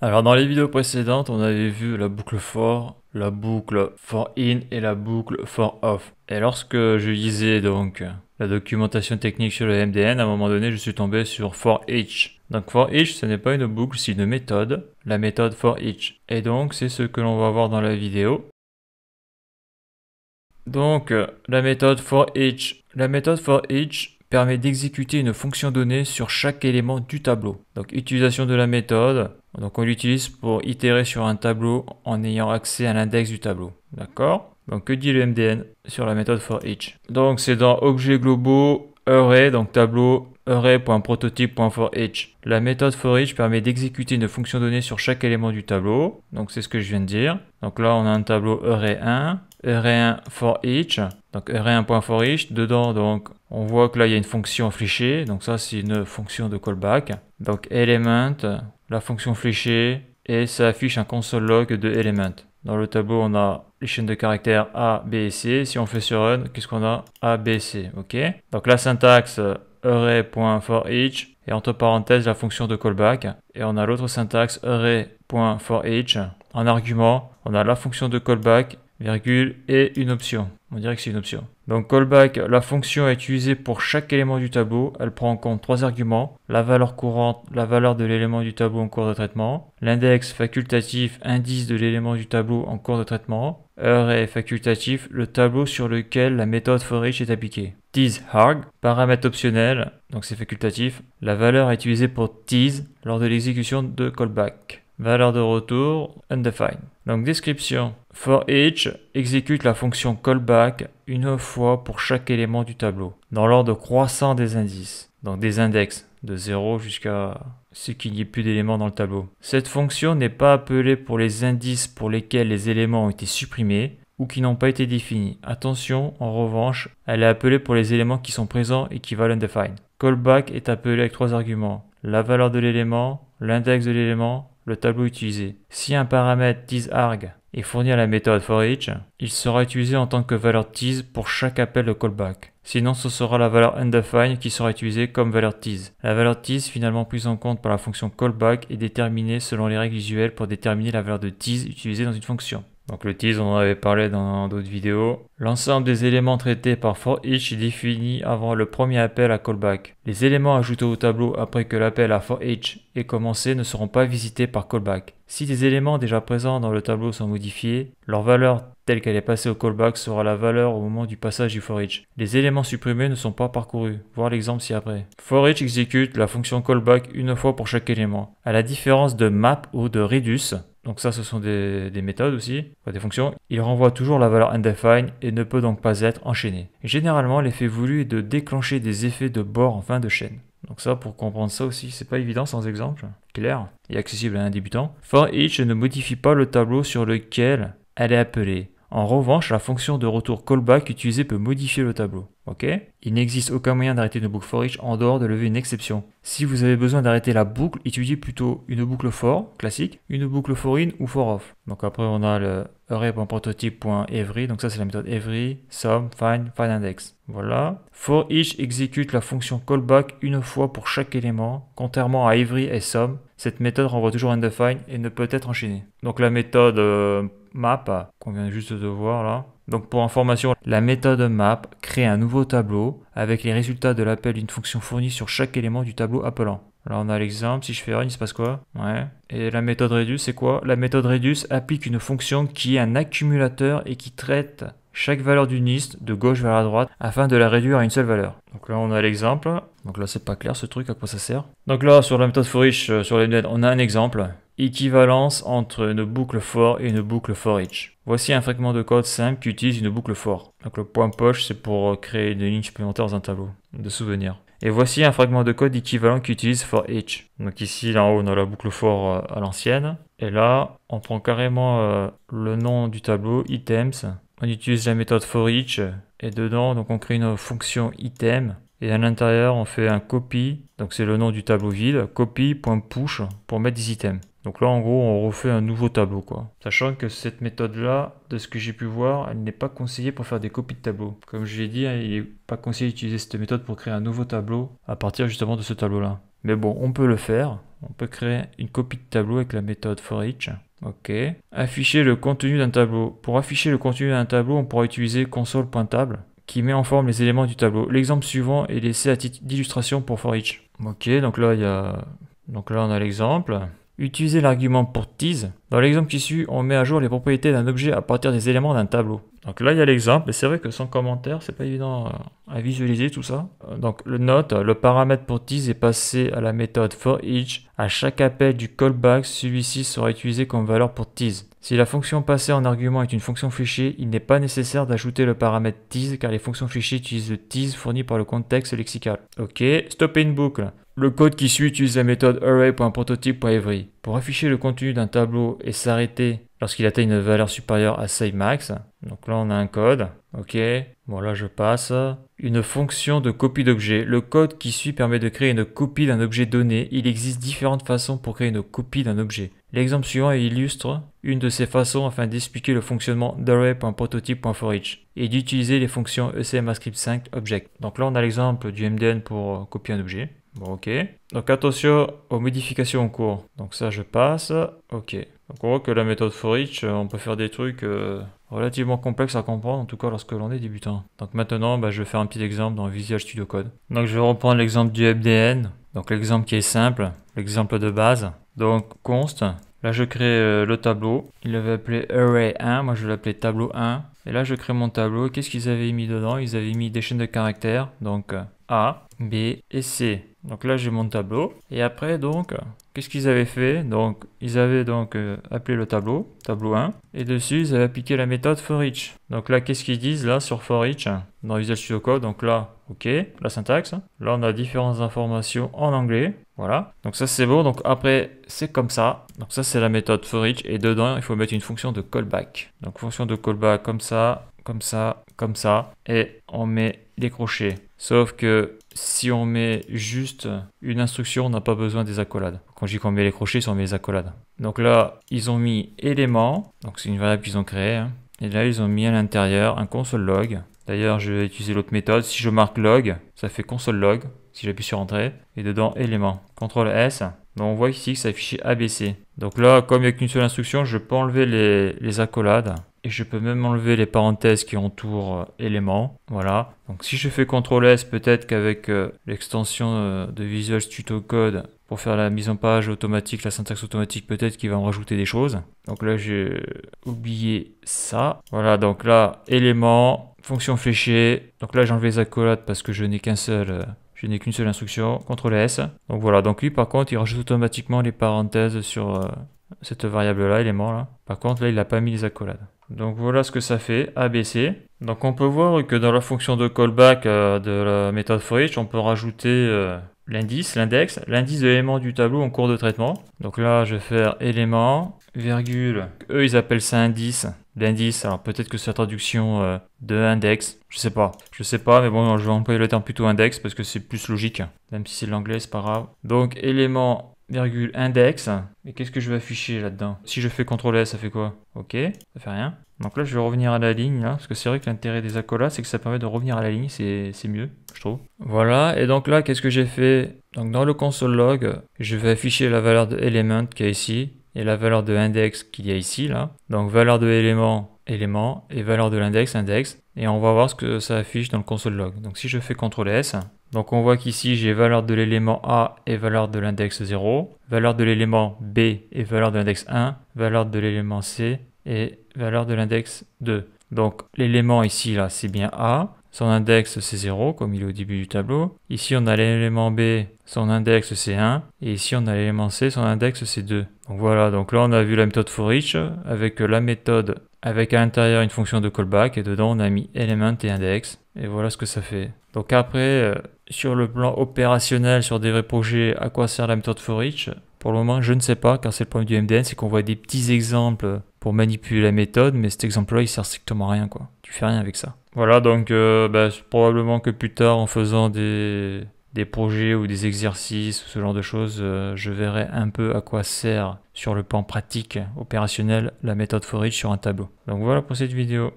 Alors dans les vidéos précédentes, on avait vu la boucle for, la boucle for in et la boucle for Et lorsque je lisais donc la documentation technique sur le MDN, à un moment donné, je suis tombé sur for Donc for ce n'est pas une boucle, c'est une méthode, la méthode for each. Et donc c'est ce que l'on va voir dans la vidéo. Donc la méthode for each, la méthode for permet d'exécuter une fonction donnée sur chaque élément du tableau. Donc utilisation de la méthode, donc on l'utilise pour itérer sur un tableau en ayant accès à l'index du tableau. D'accord Donc que dit le MDN sur la méthode for each Donc c'est dans objet globaux, array, donc tableau, array.prototype.forEach. La méthode forEach permet d'exécuter une fonction donnée sur chaque élément du tableau. Donc c'est ce que je viens de dire. Donc là on a un tableau array1, array1 forEach. Donc array1.forEach. Dedans donc on voit que là il y a une fonction fléchée. Donc ça c'est une fonction de callback. Donc element la fonction fléchée, et ça affiche un console log de element. Dans le tableau, on a les chaînes de caractères A, B C. Si on fait sur run, qu'est-ce qu'on a A, B, C, ok Donc la syntaxe array.forEach et entre parenthèses la fonction de callback. Et on a l'autre syntaxe array.forEach. En argument, on a la fonction de callback virgule, et une option. On dirait que c'est une option. Donc callback, la fonction est utilisée pour chaque élément du tableau. Elle prend en compte trois arguments. La valeur courante, la valeur de l'élément du tableau en cours de traitement. L'index facultatif, indice de l'élément du tableau en cours de traitement. Heure est facultatif, le tableau sur lequel la méthode forEach est appliquée. Tease hard, paramètre optionnel, donc c'est facultatif. La valeur est utilisée pour tease lors de l'exécution de callback valeur de retour undefined. Donc description. For each exécute la fonction callback une fois pour chaque élément du tableau, dans l'ordre croissant des indices, donc des index, de 0 jusqu'à ce qu'il n'y ait plus d'éléments dans le tableau. Cette fonction n'est pas appelée pour les indices pour lesquels les éléments ont été supprimés ou qui n'ont pas été définis. Attention, en revanche, elle est appelée pour les éléments qui sont présents et qui valent undefined. Callback est appelé avec trois arguments. La valeur de l'élément, l'index de l'élément le tableau utilisé. Si un paramètre TeaseArg est fourni à la méthode forEach, il sera utilisé en tant que valeur Tease pour chaque appel de callback. Sinon, ce sera la valeur undefined qui sera utilisée comme valeur Tease. La valeur Tease finalement prise en compte par la fonction callback, est déterminée selon les règles usuelles pour déterminer la valeur de Tease utilisée dans une fonction. Donc le tease, on en avait parlé dans d'autres vidéos. L'ensemble des éléments traités par for each est défini avant le premier appel à callback. Les éléments ajoutés au tableau après que l'appel à ForEach each commencé ne seront pas visités par callback. Si des éléments déjà présents dans le tableau sont modifiés, leur valeur telle qu'elle est passée au callback sera la valeur au moment du passage du ForEach. Les éléments supprimés ne sont pas parcourus, voir l'exemple ci-après. For each exécute la fonction callback une fois pour chaque élément. À la différence de map ou de reduce, donc ça, ce sont des, méthodes aussi, des fonctions. Il renvoie toujours la valeur undefined et ne peut donc pas être enchaîné. Généralement, l'effet voulu est de déclencher des effets de bord en fin de chaîne. Donc ça, pour comprendre ça aussi, c'est pas évident sans exemple. Clair et accessible à un débutant. For each ne modifie pas le tableau sur lequel elle est appelée. En revanche, la fonction de retour callback utilisée peut modifier le tableau. Ok Il n'existe aucun moyen d'arrêter une boucle for each en dehors de lever une exception. Si vous avez besoin d'arrêter la boucle, étudiez plutôt une boucle for classique, une boucle for in ou for off. Donc après on a le array.prototype.every, donc ça c'est la méthode every, sum, find, findIndex. Voilà. For each exécute la fonction callback une fois pour chaque élément, contrairement à every et sum. Cette méthode renvoie toujours undefined et ne peut être enchaînée. Donc la méthode euh, map qu'on vient juste de voir là. Donc pour information, la méthode map crée un nouveau tableau avec les résultats de l'appel d'une fonction fournie sur chaque élément du tableau appelant. Là, on a l'exemple. Si je fais run, il se passe quoi Ouais. Et la méthode reduce, c'est quoi La méthode reduce applique une fonction qui est un accumulateur et qui traite chaque valeur d'une liste de gauche vers la droite afin de la réduire à une seule valeur. Donc là, on a l'exemple. Donc là, c'est pas clair ce truc, à quoi ça sert. Donc là, sur la méthode for euh, sur les on a un exemple. Équivalence entre une boucle for et une boucle for each. Voici un fragment de code simple qui utilise une boucle for. Donc le point poche, c'est pour euh, créer une ligne supplémentaire dans un tableau de souvenirs. Et voici un fragment de code équivalent qui utilise for each. Donc ici, là en haut, on a la boucle for euh, à l'ancienne. Et là, on prend carrément euh, le nom du tableau, items. On utilise la méthode for each. Et dedans, donc on crée une fonction item. Et à l'intérieur, on fait un copy. Donc c'est le nom du tableau vide. Copy.push pour mettre des items. Donc là, en gros, on refait un nouveau tableau, quoi. Sachant que cette méthode-là, de ce que j'ai pu voir, elle n'est pas conseillée pour faire des copies de tableau. Comme je l'ai dit, hein, il n'est pas conseillé d'utiliser cette méthode pour créer un nouveau tableau à partir justement de ce tableau-là. Mais bon, on peut le faire. On peut créer une copie de tableau avec la méthode for each. Ok. Afficher le contenu d'un tableau. Pour afficher le contenu d'un tableau, on pourra utiliser console.table qui met en forme les éléments du tableau. L'exemple suivant est laissé à titre d'illustration pour for each. Ok, donc là, il y a... Donc là, on a l'exemple. Utiliser l'argument pour tease. Dans l'exemple qui suit, on met à jour les propriétés d'un objet à partir des éléments d'un tableau. Donc là, il y a l'exemple, et c'est vrai que sans commentaire, c'est pas évident euh, à visualiser tout ça. Euh, donc le note, le paramètre pour tease est passé à la méthode for each. À chaque appel du callback, celui-ci sera utilisé comme valeur pour tease. Si la fonction passée en argument est une fonction fléchée, il n'est pas nécessaire d'ajouter le paramètre tease car les fonctions fléchées utilisent le tease fourni par le contexte lexical. Ok, stopper une boucle. Le code qui suit utilise la méthode array.prototype.every pour afficher le contenu d'un tableau et s'arrêter lorsqu'il atteint une valeur supérieure à max. Donc là, on a un code. OK. Bon, là, je passe. Une fonction de copie d'objet. Le code qui suit permet de créer une copie d'un objet donné. Il existe différentes façons pour créer une copie d'un objet. L'exemple suivant illustre une de ces façons afin d'expliquer le fonctionnement d'array.prototype.forEach et d'utiliser les fonctions ECMAScript5 object. Donc là, on a l'exemple du MDN pour copier un objet. Bon, ok. Donc attention aux modifications en cours. Donc ça, je passe. Ok. Donc on voit que la méthode for each, euh, on peut faire des trucs euh, relativement complexes à comprendre, en tout cas lorsque l'on est débutant. Donc maintenant, bah, je vais faire un petit exemple dans Visual Studio Code. Donc je vais reprendre l'exemple du FDN. Donc l'exemple qui est simple, l'exemple de base. Donc const. Là, je crée euh, le tableau. Il l'avait appelé array 1. Moi, je l'appelais tableau 1. Et là, je crée mon tableau. Qu'est-ce qu'ils avaient mis dedans Ils avaient mis des chaînes de caractères. Donc a, B et C. Donc là, j'ai mon tableau. Et après, donc, qu'est-ce qu'ils avaient fait Donc, ils avaient donc euh, appelé le tableau, tableau 1. Et dessus, ils avaient appliqué la méthode for each. Donc là, qu'est-ce qu'ils disent là sur for each dans Visual Studio Code Donc là, OK, la syntaxe. Là, on a différentes informations en anglais. Voilà. Donc ça, c'est beau. Donc après, c'est comme ça. Donc ça, c'est la méthode for each. Et dedans, il faut mettre une fonction de callback. Donc fonction de callback comme ça, comme ça, comme ça. Et on met crochets Sauf que si on met juste une instruction, on n'a pas besoin des accolades. Quand je dis qu'on met les crochets, si mes accolades. Donc là, ils ont mis éléments donc c'est une variable qu'ils ont créé hein. Et là, ils ont mis à l'intérieur un console log. D'ailleurs, je vais utiliser l'autre méthode. Si je marque log, ça fait console log. Si j'appuie sur entrée, et dedans éléments CTRL S. Donc on voit ici que ça affiché ABC. Donc là, comme il n'y a qu'une seule instruction, je peux enlever les accolades et je peux même enlever les parenthèses qui entourent euh, éléments. Voilà. Donc si je fais CTRL S, peut-être qu'avec euh, l'extension euh, de Visual Studio Code pour faire la mise en page automatique, la syntaxe automatique, peut-être qu'il va en rajouter des choses. Donc là, j'ai oublié ça. Voilà, donc là, éléments, fonction fléchée. Donc là, j'ai enlevé les accolades parce que je n'ai qu'un seul je n'ai qu'une seule instruction, CTRL S. Donc voilà, donc lui par contre il rajoute automatiquement les parenthèses sur cette variable là, élément là. Par contre là il n'a pas mis les accolades. Donc voilà ce que ça fait, ABC. Donc on peut voir que dans la fonction de callback euh, de la méthode each, on peut rajouter euh, l'indice, l'index, l'indice de l'élément du tableau en cours de traitement. Donc là, je vais faire élément, virgule, eux ils appellent ça indice, l'indice, alors peut-être que c'est la traduction euh, de index, je sais pas, je sais pas, mais bon, je vais employer le terme plutôt index parce que c'est plus logique, même si c'est l'anglais, c'est pas grave. Donc élément virgule index. Et qu'est-ce que je vais afficher là-dedans Si je fais CTRL S, ça fait quoi Ok, ça fait rien. Donc là, je vais revenir à la ligne, parce que c'est vrai que l'intérêt des accolades, c'est que ça permet de revenir à la ligne, c'est mieux, je trouve. Voilà, et donc là, qu'est-ce que j'ai fait Donc dans le console log, je vais afficher la valeur de element qui est ici, et la valeur de index qu'il y a ici, là. Donc valeur de élément, élément, et valeur de l'index, index. Et on va voir ce que ça affiche dans le console log. Donc si je fais CTRL S, donc on voit qu'ici j'ai valeur de l'élément A et valeur de l'index 0, valeur de l'élément B et valeur de l'index 1, valeur de l'élément C et valeur de l'index 2. Donc l'élément ici là c'est bien A, son index c'est 0 comme il est au début du tableau. Ici on a l'élément B, son index c'est 1 et ici on a l'élément C, son index c'est 2. Donc voilà, donc là on a vu la méthode for each avec la méthode avec à l'intérieur une fonction de callback et dedans on a mis element et index et voilà ce que ça fait. Donc après euh, sur le plan opérationnel, sur des vrais projets, à quoi sert la méthode for each Pour le moment, je ne sais pas, car c'est le problème du MDN, c'est qu'on voit des petits exemples pour manipuler la méthode, mais cet exemple-là, il sert strictement à rien, quoi. Tu fais rien avec ça. Voilà, donc euh, bah, probablement que plus tard, en faisant des, projets ou des exercices ou ce genre de choses, euh, je verrai un peu à quoi sert sur le plan pratique, opérationnel, la méthode for sur un tableau. Donc voilà pour cette vidéo.